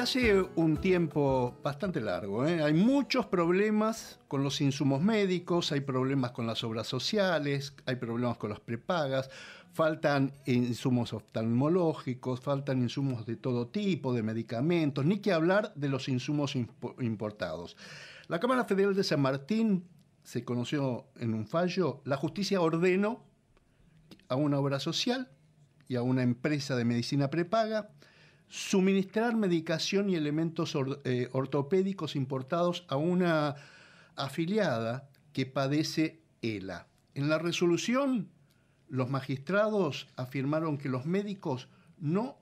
hace un tiempo bastante largo. ¿eh? Hay muchos problemas con los insumos médicos, hay problemas con las obras sociales, hay problemas con las prepagas, faltan insumos oftalmológicos, faltan insumos de todo tipo, de medicamentos, ni que hablar de los insumos importados. La Cámara Federal de San Martín se conoció en un fallo, la justicia ordenó a una obra social y a una empresa de medicina prepaga suministrar medicación y elementos eh, ortopédicos importados a una afiliada que padece ELA. En la resolución, los magistrados afirmaron que los médicos no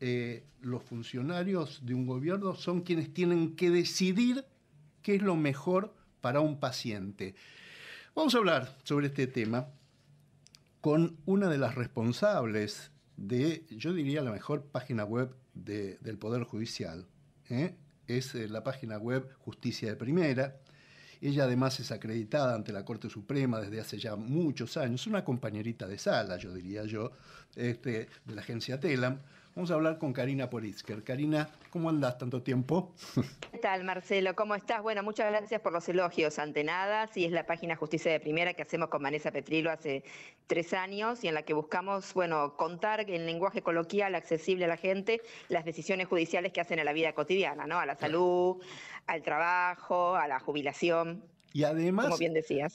eh, los funcionarios de un gobierno son quienes tienen que decidir qué es lo mejor para un paciente. Vamos a hablar sobre este tema con una de las responsables de, yo diría, la mejor página web del Poder Judicial. ¿eh? Es eh, la página web Justicia de Primera. Ella además es acreditada ante la Corte Suprema desde hace ya muchos años, una compañerita de sala, yo diría yo, este, de la agencia TELAM. Vamos a hablar con Karina Poritzker. Karina, ¿cómo andás tanto tiempo? ¿Qué tal, Marcelo? ¿Cómo estás? Bueno, muchas gracias por los elogios. Ante nada, sí, es la página Justicia de Primera que hacemos con Vanessa Petrilo hace tres años y en la que buscamos, bueno, contar en lenguaje coloquial, accesible a la gente, las decisiones judiciales que hacen a la vida cotidiana, ¿no? A la salud, al trabajo, a la jubilación y además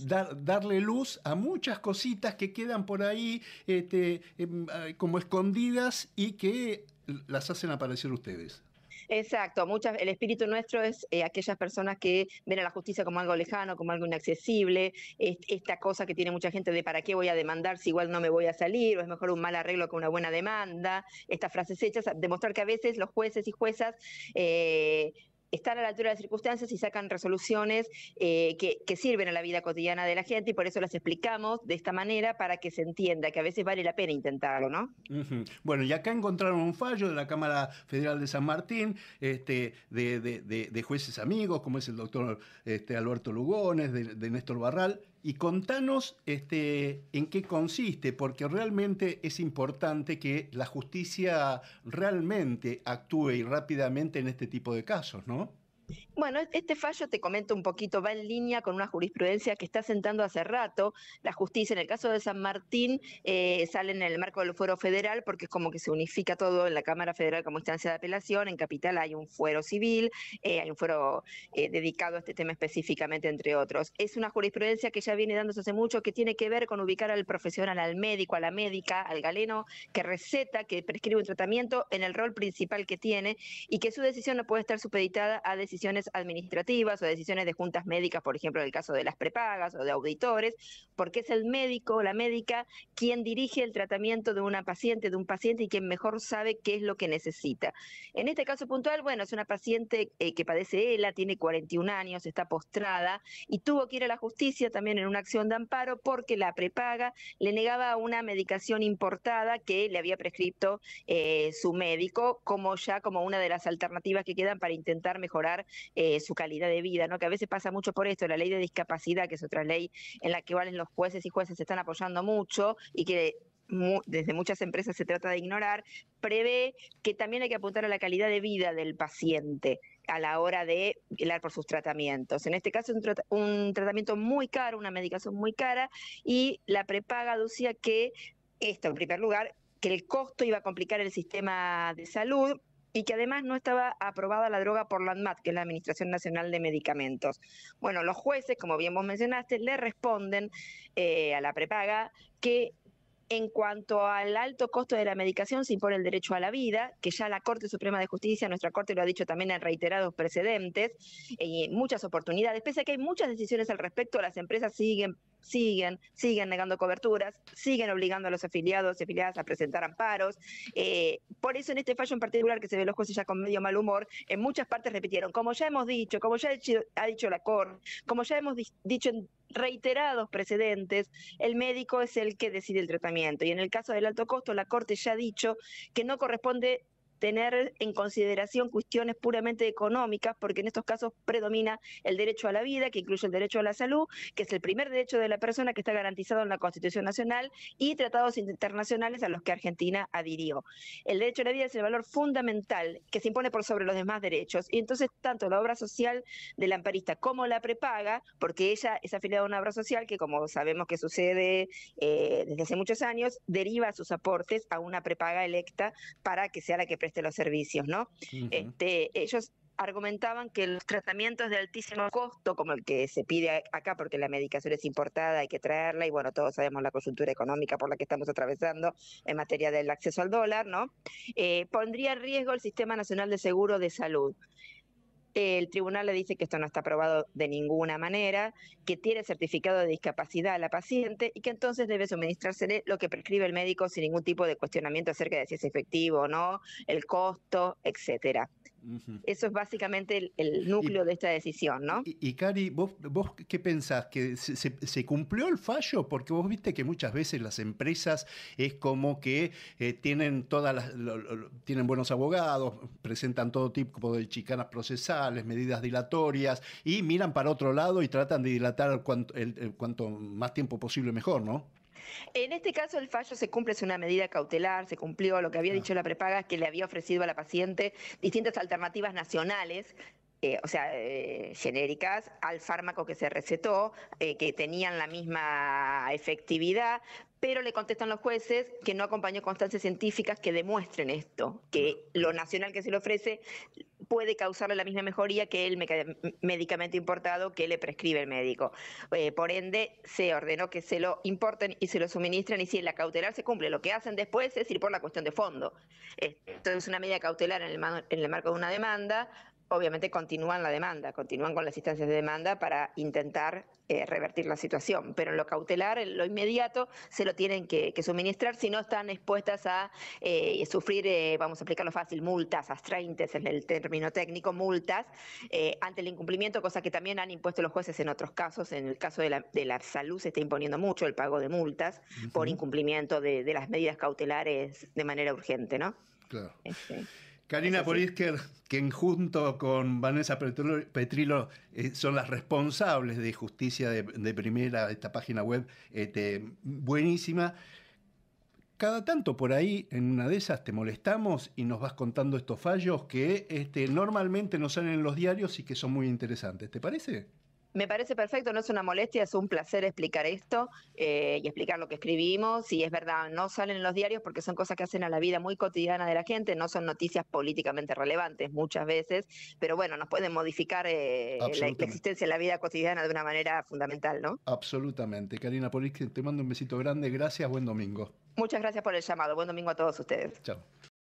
darle luz a muchas cositas que quedan por ahí este, em, como escondidas y que las hacen aparecer ustedes. Exacto, muchas, el espíritu nuestro es eh, aquellas personas que ven a la justicia como algo lejano, como algo inaccesible, esta cosa que tiene mucha gente de para qué voy a demandar si igual no me voy a salir, o es mejor un mal arreglo que una buena demanda, estas frases hechas, demostrar que a veces los jueces y juezas eh, están a la altura de las circunstancias y sacan resoluciones eh, que, sirven a la vida cotidiana de la gente y por eso las explicamos de esta manera para que se entienda que a veces vale la pena intentarlo, ¿no? Bueno, y acá encontraron un fallo de la Cámara Federal de San Martín, este, de, jueces amigos, como es el doctor este, Alberto Lugones, de Néstor Barral, y contanos este, en qué consiste, porque realmente es importante que la justicia realmente actúe y rápidamente en este tipo de casos, ¿no? Bueno, e-, este fallo, te comento un poquito, va en línea con una jurisprudencia que está sentando hace rato la justicia. En el caso de San Martín, eh, sale en el marco del fuero federal porque es como que se unifica todo en la Cámara Federal como instancia de apelación. En Capital hay un fuero civil, eh, hay un fuero eh, dedicado a este tema específicamente, entre otros. Es una jurisprudencia que ya viene dándose hace mucho, que tiene que ver con ubicar al profesional, al médico, a la médica, al galeno, que receta, que prescribe un tratamiento en el rol principal que tiene y que su decisión no puede estar supeditada a decisiones decisiones administrativas o decisiones de juntas médicas, por ejemplo, en el caso de las prepagas o de auditores, porque es el médico o la médica quien dirige el tratamiento de una paciente, de un paciente y quien mejor sabe qué es lo que necesita. En este caso puntual, bueno, es una paciente eh, que padece ELA, tiene 41 años, está postrada y tuvo que ir a la justicia también en una acción de amparo porque la prepaga le negaba una medicación importada que le había prescrito eh, su médico como ya como una de las alternativas que quedan para intentar mejorar eh, su calidad de vida, ¿no? Que a veces pasa mucho por esto, la ley de discapacidad, que es otra ley en la que valen los jueces y jueces se están apoyando mucho y que desde muchas empresas se trata de ignorar, prevé que también hay que apuntar a la calidad de vida del paciente a la hora de velar por sus tratamientos. En este caso, un, un tratamiento muy caro, una medicación muy cara, y la prepaga decía que esto, en primer lugar, que el costo iba a complicar el sistema de salud, y que además no estaba aprobada la droga por la ANMAT, que es la Administración Nacional de Medicamentos. Bueno, los jueces, como bien vos mencionaste, le responden eh, a la prepaga que en cuanto al alto costo de la medicación, se impone el derecho a la vida, que ya la Corte Suprema de Justicia, nuestra Corte lo ha dicho también en reiterados precedentes y muchas oportunidades, pese a que hay muchas decisiones al respecto, las empresas siguen siguen, siguen negando coberturas, siguen obligando a los afiliados y afiliadas a presentar amparos. Eh, por eso en este fallo en particular que se ve los jueces ya con medio mal humor, en muchas partes repitieron, como ya hemos dicho, como ya ha dicho la Corte, como ya hemos dicho en reiterados precedentes, el médico es el que decide el tratamiento. Y en el caso del alto costo, la Corte ya ha dicho que no corresponde tener en consideración cuestiones puramente económicas, porque en estos casos predomina el derecho a la vida, que incluye el derecho a la salud, que es el primer derecho de la persona que está garantizado en la Constitución Nacional y tratados internacionales a los que Argentina adhirió. El derecho a la vida es el valor fundamental que se impone por sobre los demás derechos. Y entonces tanto la obra social de la amparista como la prepaga, porque ella es afiliada a una obra social que como sabemos que sucede eh, desde hace muchos años, deriva sus aportes a una prepaga electa para que sea la que los servicios, ¿no? este, ellos argumentaban que los tratamientos de altísimo costo, como el que se pide acá porque la medicación es importada, hay que traerla, y bueno, todos sabemos la coyuntura económica por la que estamos atravesando en materia del acceso al dólar, ¿no? Eh, pondría en riesgo el Sistema Nacional de Seguro de Salud el tribunal le dice que esto no está aprobado de ninguna manera, que tiene certificado de discapacidad a la paciente y que entonces debe suministrársele lo que prescribe el médico sin ningún tipo de cuestionamiento acerca de si es efectivo o no, el costo, etcétera. Eso es básicamente el, núcleo de esta decisión, ¿no? Y, Cari, ¿vos, qué pensás? ¿Que se, cumplió el fallo? Porque vos viste que muchas veces las empresas es como que eh, tienen todas las, tienen buenos abogados, presentan todo tipo de chicanas procesales, medidas dilatorias, y miran para otro lado y tratan de dilatar cuanto, el, cuanto más tiempo posible mejor, ¿no? En este caso, el fallo se cumple, es una medida cautelar, se cumplió lo que había ah. dicho la prepaga, que le había ofrecido a la paciente distintas alternativas nacionales eh, o sea, eh, genéricas al fármaco que se recetó, eh, que tenían la misma efectividad, pero le contestan los jueces que no acompañó constancias científicas que demuestren esto, que ah. lo nacional que se le ofrece puede causarle la misma mejoría que el medicamento importado que le prescribe el médico. Eh, por ende, se ordenó que se lo importen y se lo suministren y si la cautelar se cumple, lo que hacen después es ir por la cuestión de fondo. Entonces, es una medida cautelar en el, en el marco de una demanda obviamente continúan la demanda, continúan con las instancias de demanda para intentar eh, revertir la situación. Pero en lo cautelar, en lo inmediato, se lo tienen que, suministrar, si no están expuestas a eh, sufrir, eh, vamos a aplicarlo fácil, multas, astraintes en el término técnico, multas, ante el incumplimiento, cosa que también han impuesto los jueces en otros casos. En el caso de la, salud se está imponiendo mucho el pago de multas por incumplimiento de, las medidas cautelares de manera urgente, ¿no? Claro. Este. Karina Polisker, quien junto con Vanessa Petrilo eh, son las responsables de Justicia de, Primera, esta página web este, buenísima. Cada tanto por ahí, en una de esas, te molestamos y nos vas contando estos fallos que este, normalmente no salen en los diarios y que son muy interesantes. ¿Te parece? Me parece perfecto, no es una molestia, es un placer explicar esto eh, y explicar lo que escribimos. Y es verdad, no salen en los diarios porque son cosas que hacen a la vida muy cotidiana de la gente, no son noticias políticamente relevantes muchas veces, pero bueno, nos pueden modificar eh, la, existencia en la vida cotidiana de una manera fundamental, ¿no? Absolutamente. Karina Polis, te mando un besito grande, gracias, buen domingo. Muchas gracias por el llamado, buen domingo a todos ustedes. Chao.